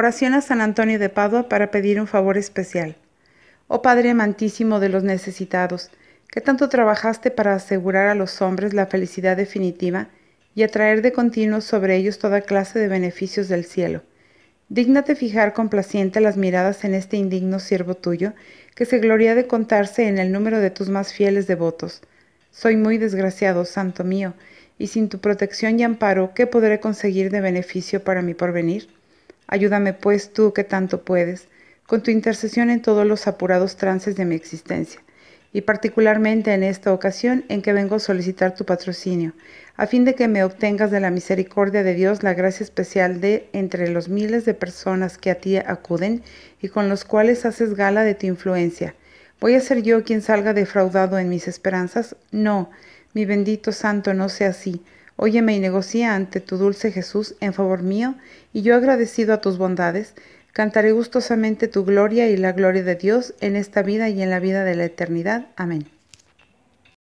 Oración a San Antonio de Padua para pedir un favor especial. Oh Padre amantísimo de los necesitados, que tanto trabajaste para asegurar a los hombres la felicidad definitiva y atraer de continuo sobre ellos toda clase de beneficios del cielo. Dígnate fijar complaciente las miradas en este indigno siervo tuyo, que se gloria de contarse en el número de tus más fieles devotos. Soy muy desgraciado, santo mío, y sin tu protección y amparo, ¿qué podré conseguir de beneficio para mi porvenir? Ayúdame pues tú que tanto puedes, con tu intercesión en todos los apurados trances de mi existencia, y particularmente en esta ocasión en que vengo a solicitar tu patrocinio, a fin de que me obtengas de la misericordia de Dios la gracia especial de entre los miles de personas que a ti acuden y con los cuales haces gala de tu influencia. ¿Voy a ser yo quien salga defraudado en mis esperanzas? No, mi bendito santo, no sea así. Óyeme y negocia ante tu dulce Jesús en favor mío, y yo agradecido a tus bondades, cantaré gustosamente tu gloria y la gloria de Dios en esta vida y en la vida de la eternidad. Amén.